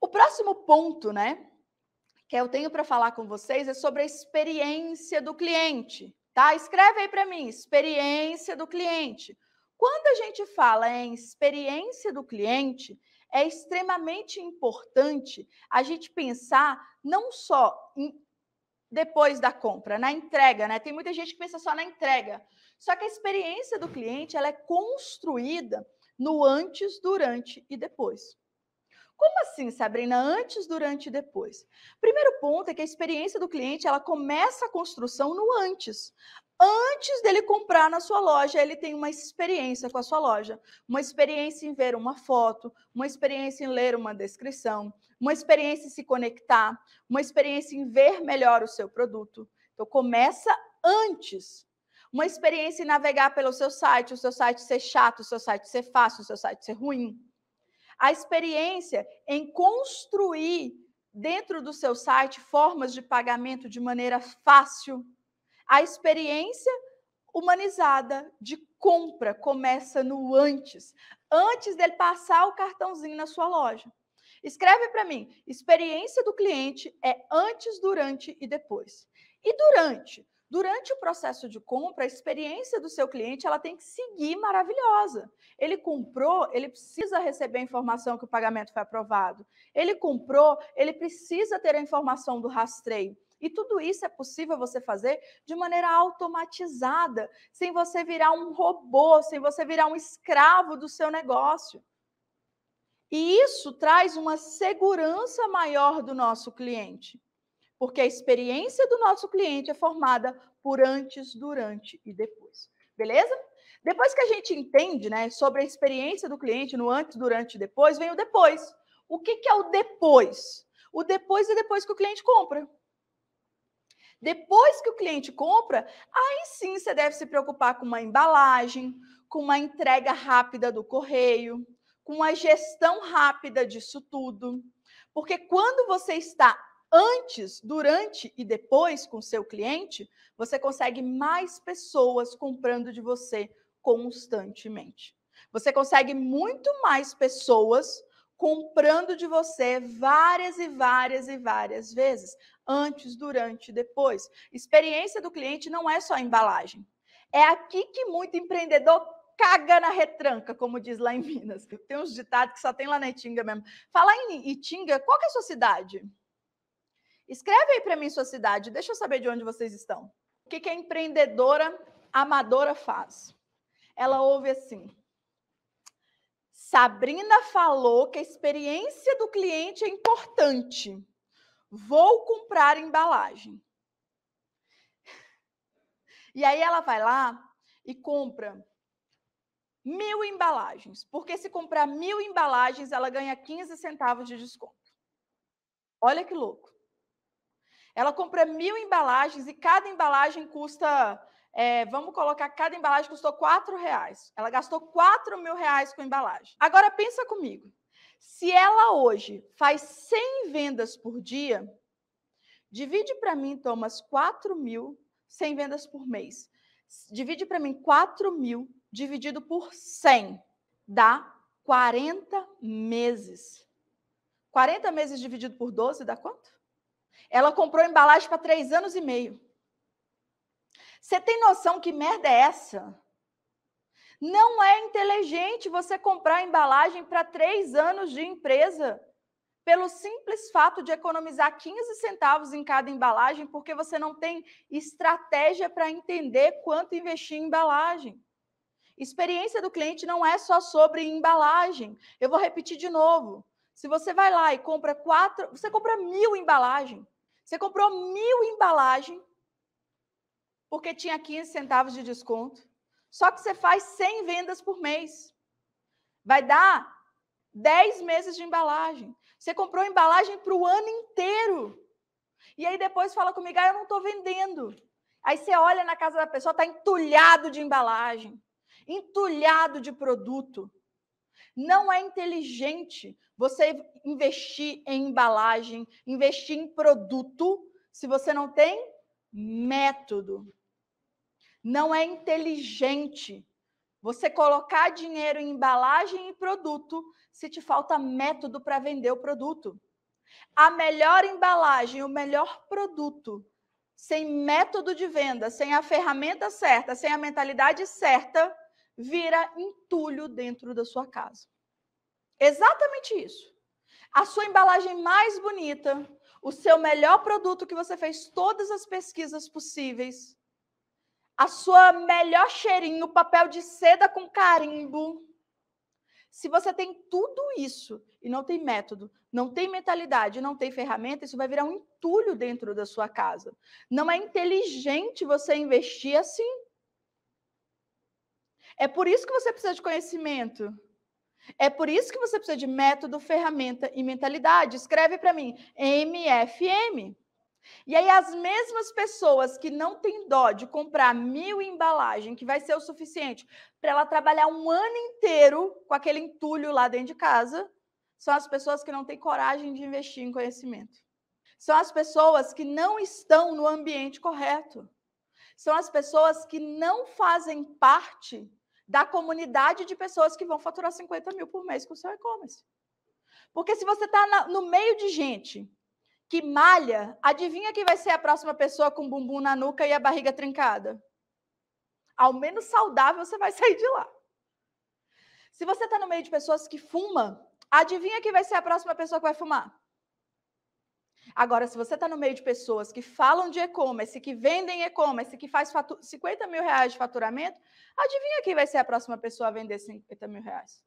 O próximo ponto, né, que eu tenho para falar com vocês é sobre a experiência do cliente, tá? Escreve aí para mim, experiência do cliente. Quando a gente fala em experiência do cliente, é extremamente importante a gente pensar não só em depois da compra, na entrega, né? Tem muita gente que pensa só na entrega. Só que a experiência do cliente, ela é construída no antes, durante e depois. Como assim, Sabrina? Antes, durante e depois. Primeiro ponto é que a experiência do cliente ela começa a construção no antes. Antes dele comprar na sua loja, ele tem uma experiência com a sua loja, uma experiência em ver uma foto, uma experiência em ler uma descrição, uma experiência em se conectar, uma experiência em ver melhor o seu produto. Então começa antes uma experiência em navegar pelo seu site, o seu site ser chato, o seu site ser fácil, o seu site ser ruim a experiência em construir dentro do seu site formas de pagamento de maneira fácil. A experiência humanizada de compra começa no antes, antes dele passar o cartãozinho na sua loja. Escreve para mim, experiência do cliente é antes, durante e depois. E durante? Durante o processo de compra, a experiência do seu cliente ela tem que seguir maravilhosa. Ele comprou, ele precisa receber a informação que o pagamento foi aprovado. Ele comprou, ele precisa ter a informação do rastreio. E tudo isso é possível você fazer de maneira automatizada, sem você virar um robô, sem você virar um escravo do seu negócio. E isso traz uma segurança maior do nosso cliente porque a experiência do nosso cliente é formada por antes, durante e depois. Beleza? Depois que a gente entende né, sobre a experiência do cliente no antes, durante e depois, vem o depois. O que, que é o depois? O depois é depois que o cliente compra. Depois que o cliente compra, aí sim você deve se preocupar com uma embalagem, com uma entrega rápida do correio, com a gestão rápida disso tudo. Porque quando você está antes, durante e depois com seu cliente, você consegue mais pessoas comprando de você constantemente. Você consegue muito mais pessoas comprando de você várias e várias e várias vezes, antes, durante e depois. Experiência do cliente não é só embalagem. É aqui que muito empreendedor caga na retranca, como diz lá em Minas. Tem uns ditados que só tem lá na Itinga mesmo. Falar em Itinga, qual que é a sua cidade? Escreve aí para mim sua cidade, deixa eu saber de onde vocês estão. O que, que a empreendedora amadora faz? Ela ouve assim: Sabrina falou que a experiência do cliente é importante. Vou comprar embalagem. E aí ela vai lá e compra mil embalagens, porque se comprar mil embalagens, ela ganha 15 centavos de desconto. Olha que louco. Ela compra mil embalagens e cada embalagem custa. É, vamos colocar, cada embalagem custou quatro reais. Ela gastou quatro mil reais com embalagem. Agora pensa comigo. Se ela hoje faz 100 vendas por dia, divide para mim, então, umas 4 mil, 100 vendas por mês. Divide para mim 4 mil dividido por 100, dá 40 meses. 40 meses dividido por 12 dá quanto? Ela comprou embalagem para três anos e meio. Você tem noção que merda é essa? Não é inteligente você comprar embalagem para três anos de empresa pelo simples fato de economizar 15 centavos em cada embalagem, porque você não tem estratégia para entender quanto investir em embalagem. Experiência do cliente não é só sobre embalagem. Eu vou repetir de novo. Se você vai lá e compra quatro, você compra mil embalagens. Você comprou mil embalagens porque tinha 15 centavos de desconto. Só que você faz 100 vendas por mês. Vai dar 10 meses de embalagem. Você comprou embalagem para o ano inteiro. E aí depois fala comigo, ah, eu não estou vendendo. Aí você olha na casa da pessoa, está entulhado de embalagem, entulhado de produto. Não é inteligente você investir em embalagem, investir em produto, se você não tem método. Não é inteligente você colocar dinheiro em embalagem e produto se te falta método para vender o produto. A melhor embalagem, o melhor produto, sem método de venda, sem a ferramenta certa, sem a mentalidade certa, vira entulho dentro da sua casa. Exatamente isso. A sua embalagem mais bonita, o seu melhor produto que você fez todas as pesquisas possíveis, a sua melhor cheirinho, papel de seda com carimbo. Se você tem tudo isso e não tem método, não tem mentalidade, não tem ferramenta, isso vai virar um entulho dentro da sua casa. Não é inteligente você investir assim. É por isso que você precisa de conhecimento. É por isso que você precisa de método, ferramenta e mentalidade. Escreve para mim, MFM. E aí, as mesmas pessoas que não têm dó de comprar mil embalagens, que vai ser o suficiente para ela trabalhar um ano inteiro com aquele entulho lá dentro de casa, são as pessoas que não têm coragem de investir em conhecimento. São as pessoas que não estão no ambiente correto. São as pessoas que não fazem parte da comunidade de pessoas que vão faturar 50 mil por mês com o seu e-commerce. Porque se você está no meio de gente que malha, adivinha quem vai ser a próxima pessoa com bumbum na nuca e a barriga trincada? Ao menos saudável você vai sair de lá. Se você está no meio de pessoas que fumam, adivinha quem vai ser a próxima pessoa que vai fumar? Agora, se você está no meio de pessoas que falam de e-commerce, que vendem e-commerce, que faz 50 mil reais de faturamento, adivinha quem vai ser a próxima pessoa a vender 50 mil reais?